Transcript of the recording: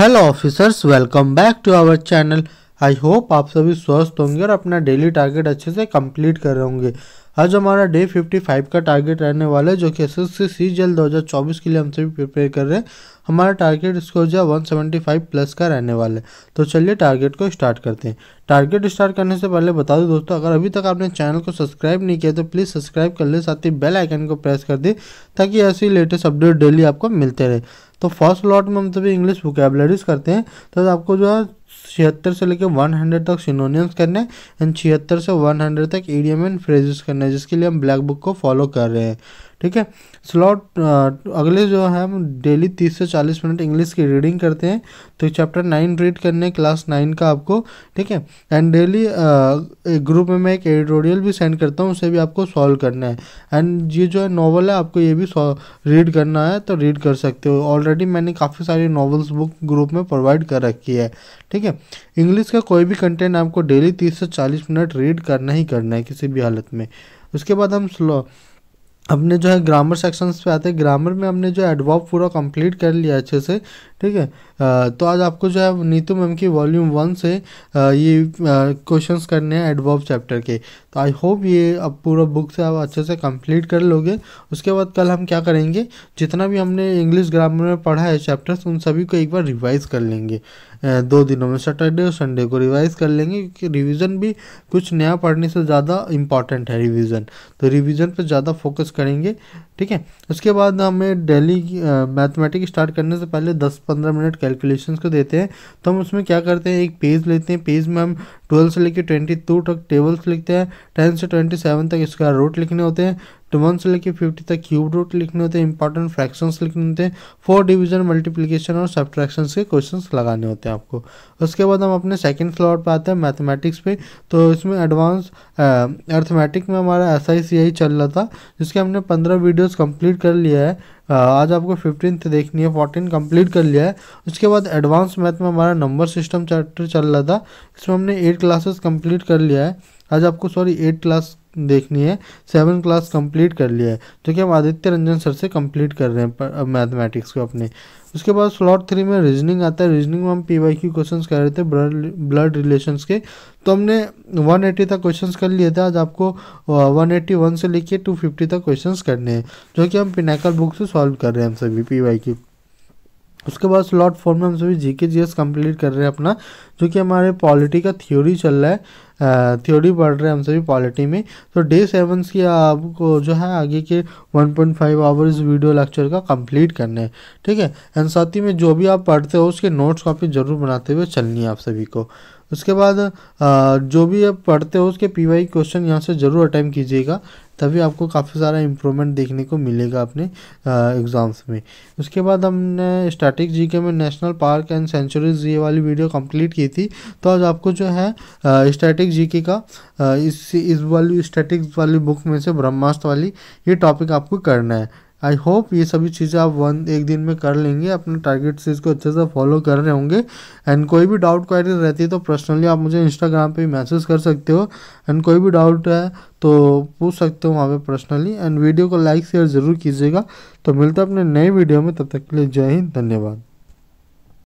hello officers welcome back to our channel I hope आप सभी स्वस्थ होंगे और अपना डेली टारगेट अच्छे से कंप्लीट कर रहे होंगे आज हमारा डे 55 का टारगेट रहने वाला है जो कि एस एस सी सी जल दो के लिए हम सभी प्रिपेयर कर रहे हैं हमारा टारगेट स्कोर जो है फाइव प्लस का रहने वाला है तो चलिए टारगेट को स्टार्ट करते हैं टारगेट स्टार्ट करने से पहले बता दूं दोस्तों अगर अभी तक आपने चैनल को सब्सक्राइब नहीं किया तो प्लीज़ सब्सक्राइब कर ले साथ ही बेल आइकन को प्रेस कर दें ताकि ऐसे लेटेस्ट अपडेट डेली आपको मिलते रहे तो फर्स्ट लॉट में हम सभी इंग्लिश वोकेबलरीज करते हैं तो आपको जो है छिहत्तर से लेकर वन हंड्रेड तक सिनोनियम्स करने एंड छिहत्तर से वन हंड्रेड तक ईडीएम एंड फ्रेजेस करने हैं जिसके लिए हम ब्लैक बुक को फॉलो कर रहे हैं ठीक है स्लॉट अगले जो है हम डेली तीस से चालीस मिनट इंग्लिश की रीडिंग करते हैं तो चैप्टर नाइन रीड करने क्लास नाइन का आपको ठीक है एंड डेली ग्रुप में मैं एक एडिटोरियल भी सेंड करता हूँ उसे भी आपको सॉल्व करना है एंड ये जो है नॉवल है आपको ये भी रीड करना है तो रीड कर सकते हो ऑलरेडी मैंने काफ़ी सारी नॉवल्स बुक ग्रुप में प्रोवाइड कर रखी है ठीक ठीक है इंग्लिश का कोई भी कंटेंट आपको डेली तीस से चालीस मिनट रीड करना ही करना है किसी भी हालत में उसके बाद हम स्लो अपने जो है ग्रामर सेक्शंस पे आते हैं ग्रामर में हमने जो एडवॉप पूरा कंप्लीट कर लिया अच्छे से ठीक है तो आज आपको जो है नीतू मैम की वॉल्यूम वन से ये क्वेश्चंस करने हैं एडवॉप चैप्टर के तो आई होप ये अब पूरा बुक से आप अच्छे से कंप्लीट कर लोगे उसके बाद कल हम क्या करेंगे जितना भी हमने इंग्लिश ग्रामर में पढ़ा है चैप्टर्स उन सभी को एक बार रिवाइज कर लेंगे दो दिनों में सैटरडे और संडे को रिवाइज कर लेंगे क्योंकि रिवीजन भी कुछ नया पढ़ने से ज़्यादा इम्पॉर्टेंट है रिवीजन तो रिवीजन पर ज़्यादा फोकस करेंगे ठीक है उसके बाद हमें डेली मैथमेटिक्स स्टार्ट करने से पहले 10-15 मिनट कैलकुलेशन को देते हैं तो हम उसमें क्या करते हैं एक पेज लेते हैं पेज में हम ट्वेल्थ से लेकर टू तक टेबल्स लिखते हैं टेन से सेवन तक इसका रूट लिखने होते हैं तो वन से लेकर फिफ्टी तक क्यूब रूट लिखने होते हैं इंपॉर्टेंट फ्रैक्शंस लिखने होते हैं फोर डिवीजन मल्टीप्लिकेशन और सब्ट्रैक्शन के क्वेश्चंस लगाने होते हैं आपको उसके बाद हम अपने सेकंड फ्लोर पर आते हैं मैथमेटिक्स पे तो इसमें एडवांस अर्थमेटिक में हमारा एस आई चल रहा था जिसके हमने पंद्रह वीडियोज़ कम्प्लीट कर लिया है आज आपको फिफ्टीन देखनी है फोर्टीन कंप्लीट कर लिया है उसके बाद एडवांस मैथ में हमारा नंबर सिस्टम चैप्टर चल रहा था इसमें हमने एट क्लासेस कंप्लीट कर लिया है आज आपको सॉरी एट क्लास देखनी है सेवन क्लास कंप्लीट कर लिया है जो तो कि हम आदित्य रंजन सर से कंप्लीट कर रहे हैं मैथमेटिक्स को अपने उसके बाद स्लॉट थ्री में रीजनिंग आता है रीजनिंग में हम पी वाई क्यू क्वेश्चन कर रहे थे ब्लड ब्लड रिलेशन के तो हमने वन एट्टी तक क्वेश्चन कर लिए थे आज आपको वन वन से लेके फिफ्टी तक क्वेश्चन करने हैं जो कि हम पिनाकल बुक से सॉल्व कर रहे हैं हम सभी पी वाई क्यू उसके बाद स्लॉट फोर में हम सभी जी के जी एस कम्प्लीट कर रहे हैं अपना जो कि हमारे पॉलिटी का थ्योरी चल रहा है थ्योरी पढ़ रहे हैं हम सभी पॉलिटी में तो डे सेवन की आपको जो है आगे के 1.5 पॉइंट आवर्स वीडियो लेक्चर का कंप्लीट करना है ठीक है एंड साथ ही में जो भी आप पढ़ते हो उसके नोट्स कॉपी जरूर बनाते हुए चलनी है आप सभी को उसके बाद जो भी आप पढ़ते हो उसके पी वाई क्वेश्चन यहाँ से ज़रूर अटैम्प कीजिएगा तभी आपको काफ़ी सारा इम्प्रूवमेंट देखने को मिलेगा अपने एग्ज़ाम्स में उसके बाद हमने स्टैटिक जीके में नेशनल पार्क एंड सेंचुरीज ये वाली वीडियो कंप्लीट की थी तो आज आपको जो है स्टैटिक जीके का इस इस वाली स्टैटिक्स वाली बुक में से ब्रह्मास्त्र वाली ये टॉपिक आपको करना है आई होप ये सभी चीज़ें आप वन एक दिन में कर लेंगे अपने टारगेट से इसको अच्छे से फॉलो कर रहे होंगे एंड कोई भी डाउट क्वारी रहती है तो पर्सनली आप मुझे इंस्टाग्राम पे मैसेज कर सकते हो एंड कोई भी डाउट है तो पूछ सकते हो वहाँ पे पर्सनली एंड वीडियो को लाइक शेयर ज़रूर कीजिएगा तो मिलता है अपने नए वीडियो में तब तक के लिए जय हिंद धन्यवाद